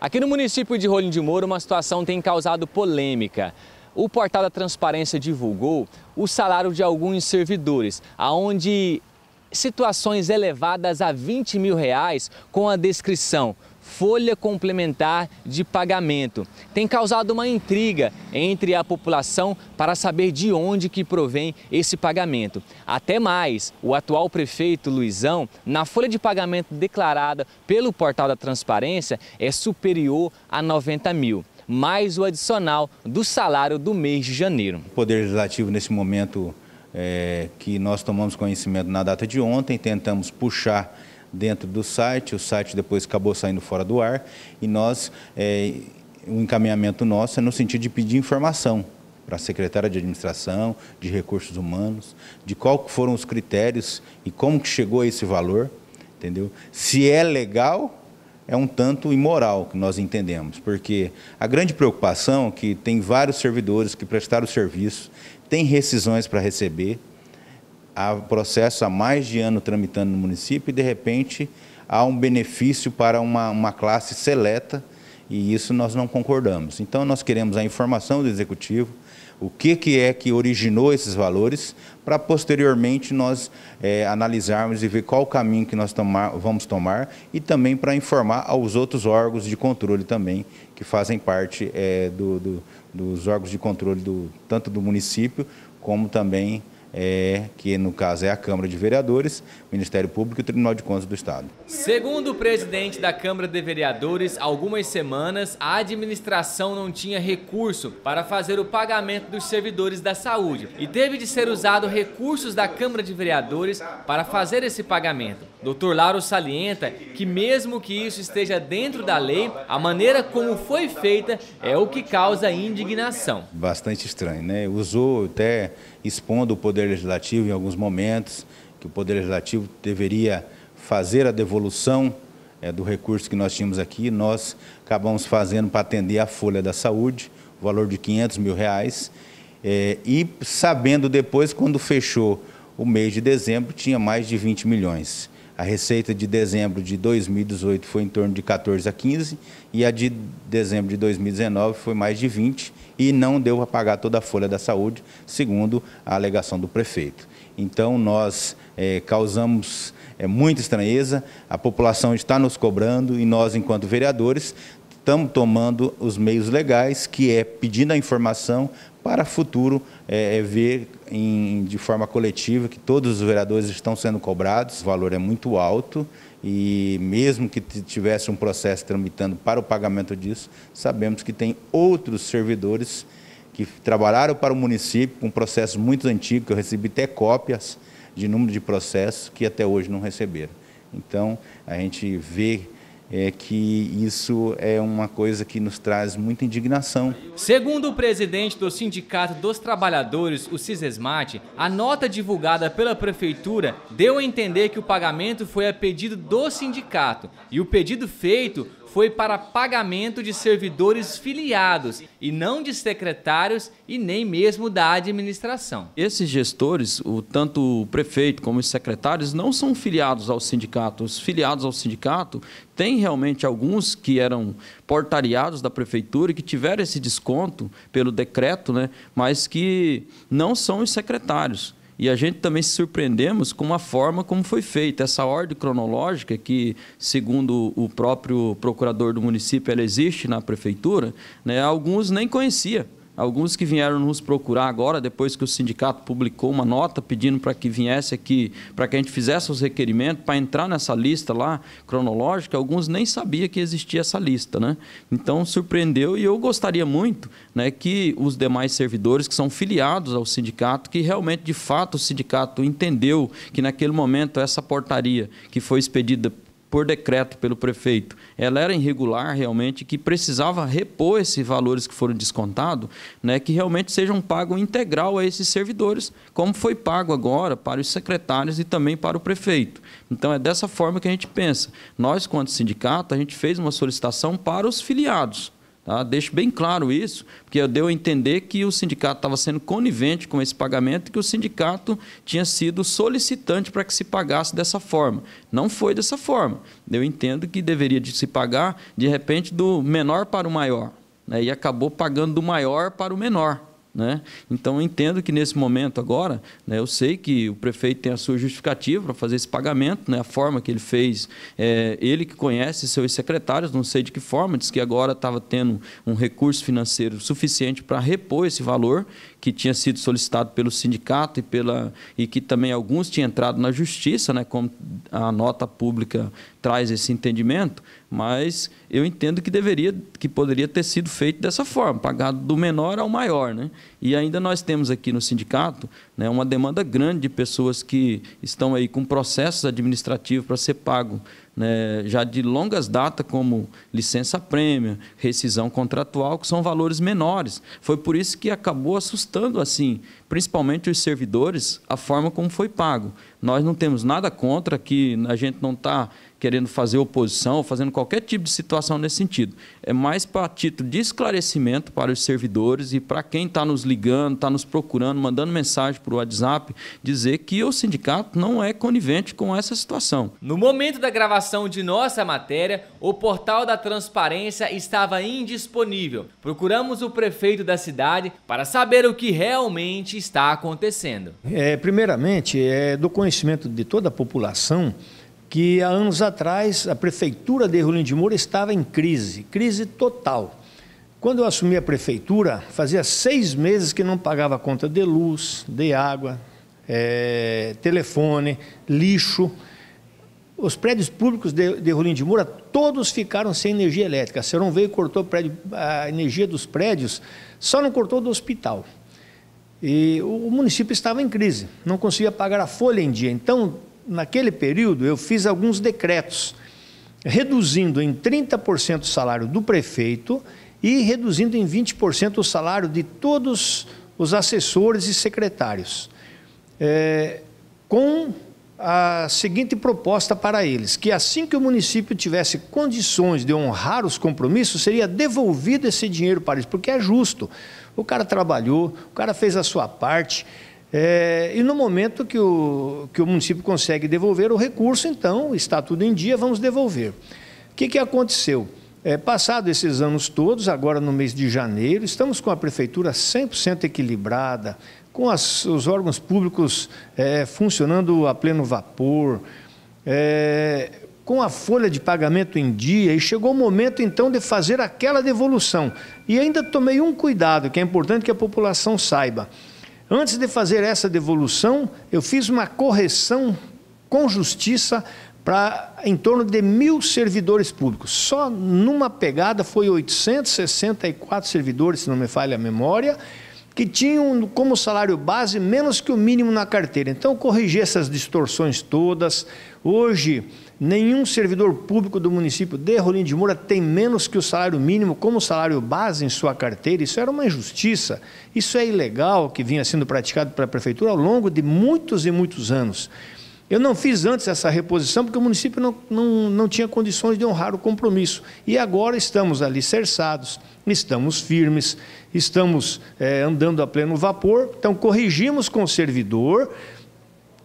Aqui no município de Rolim de Moura, uma situação tem causado polêmica. O portal da Transparência divulgou o salário de alguns servidores, aonde situações elevadas a 20 mil reais com a descrição folha complementar de pagamento. Tem causado uma intriga entre a população para saber de onde que provém esse pagamento. Até mais, o atual prefeito Luizão, na folha de pagamento declarada pelo portal da transparência, é superior a 90 mil mais o adicional do salário do mês de janeiro. O Poder Legislativo, nesse momento é, que nós tomamos conhecimento na data de ontem, tentamos puxar dentro do site, o site depois acabou saindo fora do ar e nós, é, um encaminhamento nosso é no sentido de pedir informação para a secretária de administração, de recursos humanos, de qual foram os critérios e como que chegou a esse valor, entendeu? Se é legal é um tanto imoral que nós entendemos, porque a grande preocupação é que tem vários servidores que prestaram serviço, tem rescisões para receber, há processo há mais de ano tramitando no município e, de repente, há um benefício para uma, uma classe seleta e isso nós não concordamos. Então, nós queremos a informação do Executivo, o que, que é que originou esses valores, para posteriormente nós é, analisarmos e ver qual o caminho que nós tomar, vamos tomar e também para informar aos outros órgãos de controle também, que fazem parte é, do, do, dos órgãos de controle do, tanto do município como também é, que no caso é a Câmara de Vereadores, Ministério Público e Tribunal de Contas do Estado. Segundo o presidente da Câmara de Vereadores, algumas semanas a administração não tinha recurso para fazer o pagamento dos servidores da saúde e teve de ser usado recursos da Câmara de Vereadores para fazer esse pagamento. Dr. Lauro salienta que mesmo que isso esteja dentro da lei, a maneira como foi feita é o que causa indignação. Bastante estranho, né? Usou até expondo o Poder Legislativo em alguns momentos, que o Poder Legislativo deveria fazer a devolução é, do recurso que nós tínhamos aqui. Nós acabamos fazendo para atender a folha da saúde, o valor de 500 mil reais. É, e sabendo depois, quando fechou o mês de dezembro, tinha mais de 20 milhões. A receita de dezembro de 2018 foi em torno de 14 a 15 e a de dezembro de 2019 foi mais de 20 e não deu para pagar toda a folha da saúde, segundo a alegação do prefeito. Então, nós é, causamos é muita estranheza, a população está nos cobrando e nós, enquanto vereadores, estamos tomando os meios legais, que é pedindo a informação para futuro é, é, ver em, de forma coletiva que todos os vereadores estão sendo cobrados, o valor é muito alto e mesmo que tivesse um processo tramitando para o pagamento disso, sabemos que tem outros servidores que trabalharam para o município com um processos muito antigos, que eu recebi até cópias de número de processos que até hoje não receberam. Então, a gente vê é que isso é uma coisa que nos traz muita indignação. Segundo o presidente do Sindicato dos Trabalhadores, o Cisesmate, a nota divulgada pela prefeitura deu a entender que o pagamento foi a pedido do sindicato e o pedido feito foi para pagamento de servidores filiados e não de secretários e nem mesmo da administração. Esses gestores, o, tanto o prefeito como os secretários, não são filiados ao sindicato. Os filiados ao sindicato têm realmente alguns que eram portariados da prefeitura e que tiveram esse desconto pelo decreto, né, mas que não são os secretários. E a gente também se surpreendemos com a forma como foi feita. Essa ordem cronológica, que, segundo o próprio procurador do município, ela existe na prefeitura, né, alguns nem conhecia Alguns que vieram nos procurar agora, depois que o sindicato publicou uma nota pedindo para que viesse aqui, para que a gente fizesse os requerimentos, para entrar nessa lista lá cronológica, alguns nem sabia que existia essa lista. Né? Então, surpreendeu e eu gostaria muito né, que os demais servidores que são filiados ao sindicato, que realmente, de fato, o sindicato entendeu que naquele momento essa portaria que foi expedida por decreto pelo prefeito, ela era irregular realmente, que precisava repor esses valores que foram descontados, né, que realmente sejam pagos integral a esses servidores, como foi pago agora para os secretários e também para o prefeito. Então é dessa forma que a gente pensa. Nós, quanto sindicato, a gente fez uma solicitação para os filiados Tá? Deixo bem claro isso, porque eu deu a entender que o sindicato estava sendo conivente com esse pagamento e que o sindicato tinha sido solicitante para que se pagasse dessa forma. Não foi dessa forma. Eu entendo que deveria de se pagar, de repente, do menor para o maior. Né? E acabou pagando do maior para o menor. Né? Então, eu entendo que nesse momento agora, né, eu sei que o prefeito tem a sua justificativa para fazer esse pagamento, né, a forma que ele fez, é, ele que conhece seus secretários, não sei de que forma, diz que agora estava tendo um recurso financeiro suficiente para repor esse valor que tinha sido solicitado pelo sindicato e, pela, e que também alguns tinham entrado na justiça, né, como a nota pública traz esse entendimento, mas eu entendo que deveria, que poderia ter sido feito dessa forma, pagado do menor ao maior, né? E ainda nós temos aqui no sindicato, né, uma demanda grande de pessoas que estão aí com processos administrativos para ser pago, né, já de longas datas como licença prêmio, rescisão contratual, que são valores menores. Foi por isso que acabou assustando assim, principalmente os servidores, a forma como foi pago. Nós não temos nada contra que a gente não está querendo fazer oposição, fazendo qualquer tipo de situação nesse sentido. É mais para título de esclarecimento para os servidores e para quem está nos ligando, está nos procurando, mandando mensagem para o WhatsApp, dizer que o sindicato não é conivente com essa situação. No momento da gravação de nossa matéria, o portal da transparência estava indisponível. Procuramos o prefeito da cidade para saber o que realmente está acontecendo. É, primeiramente, é do conhecimento de toda a população que há anos atrás a prefeitura de Rolim de Moura estava em crise, crise total. Quando eu assumi a prefeitura, fazia seis meses que não pagava conta de luz, de água, é, telefone, lixo. Os prédios públicos de, de Rolim de Moura todos ficaram sem energia elétrica. A Seron veio e cortou prédio, a energia dos prédios, só não cortou do hospital. E o município estava em crise, não conseguia pagar a folha em dia. Então, naquele período, eu fiz alguns decretos, reduzindo em 30% o salário do prefeito e reduzindo em 20% o salário de todos os assessores e secretários, é, com a seguinte proposta para eles: que assim que o município tivesse condições de honrar os compromissos, seria devolvido esse dinheiro para eles, porque é justo. O cara trabalhou, o cara fez a sua parte é, e no momento que o, que o município consegue devolver o recurso, então, está tudo em dia, vamos devolver. O que, que aconteceu? É, passado esses anos todos, agora no mês de janeiro, estamos com a prefeitura 100% equilibrada, com as, os órgãos públicos é, funcionando a pleno vapor, é, com a folha de pagamento em dia, e chegou o momento então de fazer aquela devolução. E ainda tomei um cuidado que é importante que a população saiba. Antes de fazer essa devolução, eu fiz uma correção com justiça para em torno de mil servidores públicos. Só numa pegada foi 864 servidores, se não me falha a memória, que tinham como salário base menos que o mínimo na carteira. Então, corrigi essas distorções todas. Hoje, Nenhum servidor público do município de Rolim de Moura tem menos que o salário mínimo como salário base em sua carteira. Isso era uma injustiça. Isso é ilegal que vinha sendo praticado pela prefeitura ao longo de muitos e muitos anos. Eu não fiz antes essa reposição porque o município não, não, não tinha condições de honrar o compromisso. E agora estamos alicerçados, estamos firmes, estamos é, andando a pleno vapor. Então, corrigimos com o servidor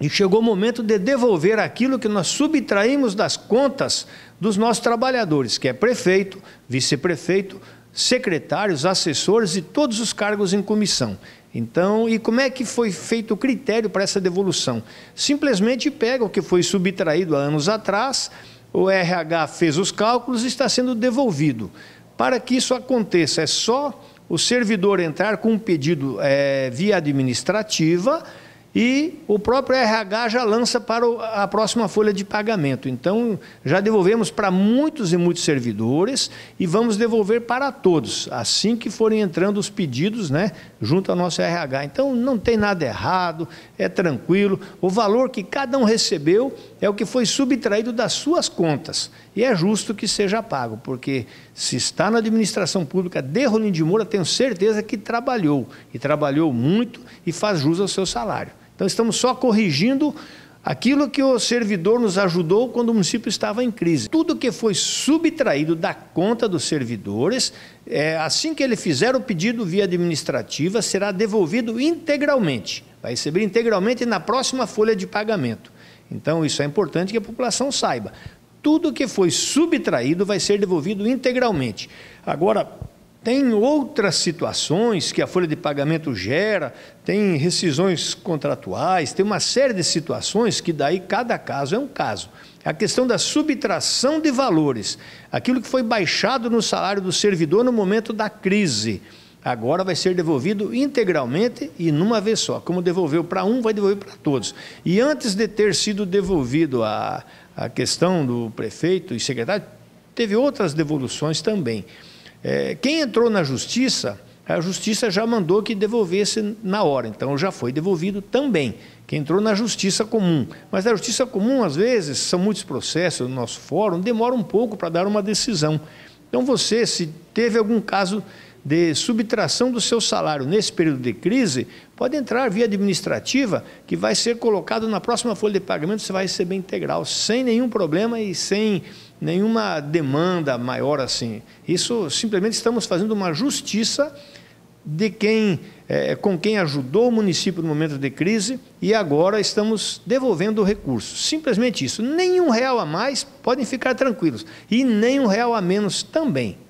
e chegou o momento de devolver aquilo que nós subtraímos das contas dos nossos trabalhadores, que é prefeito, vice-prefeito, secretários, assessores e todos os cargos em comissão. Então, e como é que foi feito o critério para essa devolução? Simplesmente pega o que foi subtraído há anos atrás, o RH fez os cálculos e está sendo devolvido. Para que isso aconteça, é só o servidor entrar com um pedido é, via administrativa e o próprio RH já lança para a próxima folha de pagamento. Então, já devolvemos para muitos e muitos servidores e vamos devolver para todos, assim que forem entrando os pedidos né, junto ao nosso RH. Então, não tem nada errado, é tranquilo. O valor que cada um recebeu é o que foi subtraído das suas contas. E é justo que seja pago, porque se está na administração pública de Rolim de Moura, tenho certeza que trabalhou, e trabalhou muito e faz jus ao seu salário. Então, estamos só corrigindo aquilo que o servidor nos ajudou quando o município estava em crise. Tudo que foi subtraído da conta dos servidores, é, assim que ele fizer o pedido via administrativa, será devolvido integralmente. Vai receber integralmente na próxima folha de pagamento. Então, isso é importante que a população saiba. Tudo que foi subtraído vai ser devolvido integralmente. Agora, tem outras situações que a folha de pagamento gera, tem rescisões contratuais, tem uma série de situações que daí cada caso é um caso. A questão da subtração de valores, aquilo que foi baixado no salário do servidor no momento da crise, agora vai ser devolvido integralmente e numa vez só. Como devolveu para um, vai devolver para todos. E antes de ter sido devolvido a, a questão do prefeito e secretário, teve outras devoluções também. É, quem entrou na justiça, a justiça já mandou que devolvesse na hora, então já foi devolvido também. Quem entrou na justiça comum. Mas a justiça comum, às vezes, são muitos processos no nosso fórum, demora um pouco para dar uma decisão. Então, você, se teve algum caso de subtração do seu salário nesse período de crise, pode entrar via administrativa, que vai ser colocado na próxima folha de pagamento, você vai receber integral, sem nenhum problema e sem nenhuma demanda maior assim. Isso simplesmente estamos fazendo uma justiça de quem, é, com quem ajudou o município no momento de crise e agora estamos devolvendo o recurso. Simplesmente isso. Nenhum real a mais, podem ficar tranquilos. E nem um real a menos também.